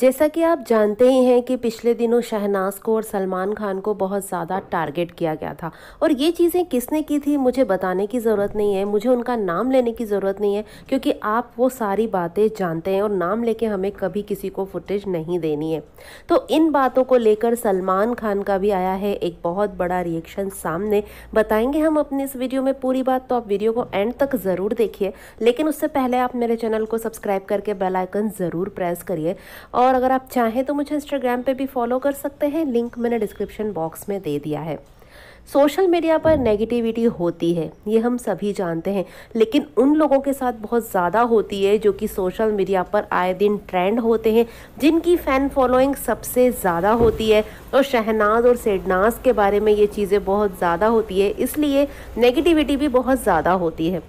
जैसा कि आप जानते ही हैं कि पिछले दिनों शहनाज को और सलमान खान को बहुत ज़्यादा टारगेट किया गया था और ये चीज़ें किसने की थी मुझे बताने की ज़रूरत नहीं है मुझे उनका नाम लेने की ज़रूरत नहीं है क्योंकि आप वो सारी बातें जानते हैं और नाम लेके हमें कभी किसी को फुटेज नहीं देनी है तो इन बातों को लेकर सलमान खान का भी आया है एक बहुत बड़ा रिएक्शन सामने बताएंगे हम अपने इस वीडियो में पूरी बात तो आप वीडियो को एंड तक ज़रूर देखिए लेकिन उससे पहले आप मेरे चैनल को सब्सक्राइब करके बेलाइकन ज़रूर प्रेस करिए और और अगर आप चाहें तो मुझे इंस्टाग्राम पे भी फॉलो कर सकते हैं लिंक मैंने डिस्क्रिप्शन बॉक्स में दे दिया है सोशल मीडिया पर नेगेटिविटी होती है ये हम सभी जानते हैं लेकिन उन लोगों के साथ बहुत ज़्यादा होती है जो कि सोशल मीडिया पर आए दिन ट्रेंड होते हैं जिनकी फ़ैन फॉलोइंग सबसे ज़्यादा होती है और शहनाज और सेडनाज के बारे में ये चीज़ें बहुत ज़्यादा होती है इसलिए नेगेटिविटी भी बहुत ज़्यादा होती है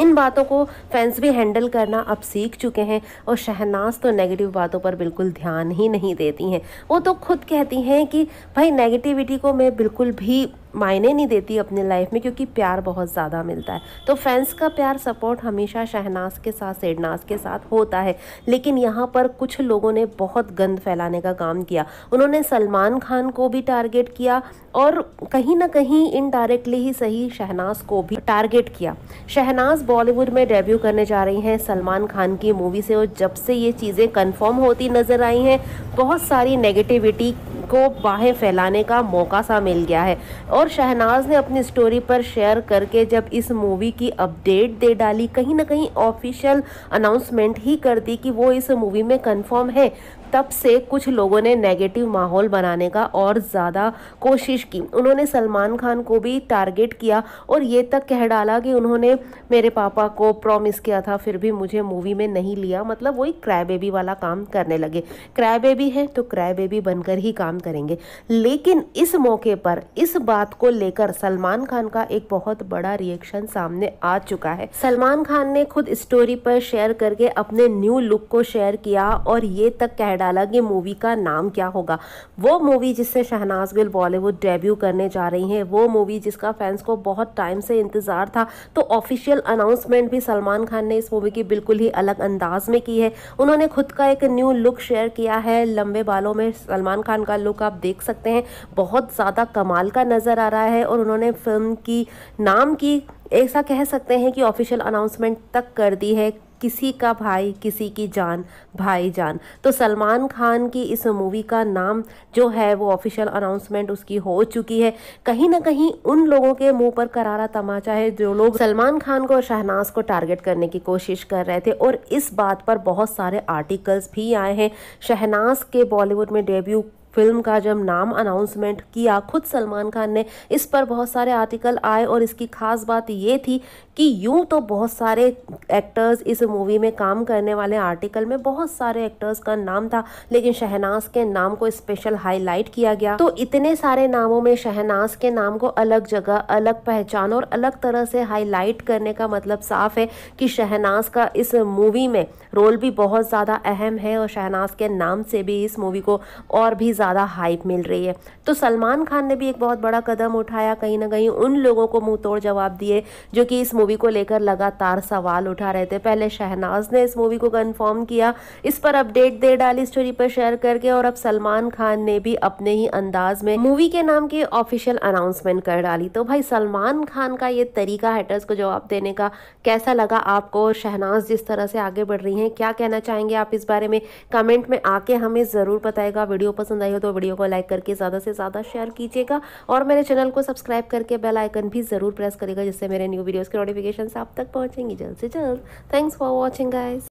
इन बातों को फैंस भी हैंडल करना अब सीख चुके हैं और शहनाज तो नेगेटिव बातों पर बिल्कुल ध्यान ही नहीं देती हैं वो तो खुद कहती हैं कि भाई नेगेटिविटी को मैं बिल्कुल भी मायने नहीं देती अपने लाइफ में क्योंकि प्यार बहुत ज़्यादा मिलता है तो फैंस का प्यार सपोर्ट हमेशा शहनाज के साथ शेडनाज के साथ होता है लेकिन यहाँ पर कुछ लोगों ने बहुत गंद फैलाने का काम किया उन्होंने सलमान खान को भी टारगेट किया और कहीं ना कहीं इनडायरेक्टली ही सही शहनाज को भी टारगेट किया शहनाज बॉलीवुड में डेब्यू करने जा रही हैं सलमान खान की मूवी से और जब से ये चीज़ें कन्फर्म होती नज़र आई हैं बहुत सारी नेगेटिविटी को बाहें फैलाने का मौका सा मिल गया है और शहनाज ने अपनी स्टोरी पर शेयर करके जब इस मूवी की अपडेट दे डाली कहीं ना कहीं ऑफिशियल अनाउंसमेंट ही कर दी कि वो इस मूवी में कंफर्म है तब से कुछ लोगों ने नेगेटिव माहौल बनाने का और ज़्यादा कोशिश की उन्होंने सलमान खान को भी टारगेट किया और ये तक कह डाला कि उन्होंने मेरे पापा को प्रॉमिस किया था फिर भी मुझे मूवी में नहीं लिया मतलब वही क्राई बेबी वाला काम करने लगे क्राई बेबी है तो क्राई बेबी बनकर ही काम करेंगे लेकिन इस मौके पर इस बात को लेकर सलमान खान का एक बहुत बड़ा रिएक्शन सामने आ चुका है सलमान खान ने खुद स्टोरी पर शेयर करके अपने न्यू लुक को शेयर किया और ये तक कह डाला कि मूवी का नाम क्या होगा वो मूवी जिससे शहनाज गिल बॉलीवुड डेब्यू करने जा रही हैं वो मूवी जिसका फैंस को बहुत टाइम से इंतज़ार था तो ऑफिशियल अनाउंसमेंट भी सलमान खान ने इस मूवी की बिल्कुल ही अलग अंदाज में की है उन्होंने खुद का एक न्यू लुक शेयर किया है लंबे बालों में सलमान खान का लुक आप देख सकते हैं बहुत ज़्यादा कमाल का नज़र आ रहा है और उन्होंने फिल्म की नाम की ऐसा कह सकते हैं कि ऑफिशियल अनाउंसमेंट तक कर दी है किसी का भाई किसी की जान भाई जान तो सलमान खान की इस मूवी का नाम जो है वो ऑफिशियल अनाउंसमेंट उसकी हो चुकी है कहीं ना कहीं उन लोगों के मुंह पर करारा तमाचा है जो लोग सलमान खान को और शहनाज को टारगेट करने की कोशिश कर रहे थे और इस बात पर बहुत सारे आर्टिकल्स भी आए हैं शहनाज के बॉलीवुड में डेब्यू फिल्म का जब नाम अनाउंसमेंट किया खुद सलमान खान ने इस पर बहुत सारे आर्टिकल आए और इसकी खास बात ये थी कि यूँ तो बहुत सारे एक्टर्स इस मूवी में काम करने वाले आर्टिकल में बहुत सारे एक्टर्स का नाम था लेकिन शहनाज के नाम को स्पेशल हाईलाइट किया गया तो इतने सारे नामों में शहनाज के नाम को अलग जगह अलग पहचान और अलग तरह से हाईलाइट करने का मतलब साफ है कि शहनाज का इस मूवी में रोल भी बहुत ज़्यादा अहम है और शहनाज के नाम से भी इस मूवी को और भी ज़्यादा हाइप मिल रही है तो सलमान खान ने भी एक बहुत बड़ा कदम उठाया कहीं ना कहीं उन लोगों को मुंह तोड़ जवाब दिए जो कि इस मूवी को लेकर लगातार सवाल उठा रहे थे पहले शहनाज ने इस मूवी को कंफर्म किया इस पर अपडेट दे डाली स्टोरी पर शेयर करके और अब सलमान खान ने भी अपने ही अंदाज में मूवी के नाम की ऑफिशियल अनाउंसमेंट कर डाली तो भाई सलमान खान का ये तरीका हैटर्स को जवाब देने का कैसा लगा आपको शहनाज जिस तरह से आगे बढ़ रही हैं क्या कहना चाहेंगे आप इस बारे में कमेंट में आके हमें ज़रूर बताएगा वीडियो पसंद आई हो तो वीडियो को लाइक करके ज़्यादा से ज़्यादा शेयर कीजिएगा और मेरे चैनल को सब्सक्राइब करके बेल आइकन भी ज़रूर प्रेस करेगा जिससे मेरे न्यू वीडियोज़ के नोटिफिकेशन आप तक पहुँचेंगी जल्द से जल्द थैंक्स फॉर वॉचिंग गाइज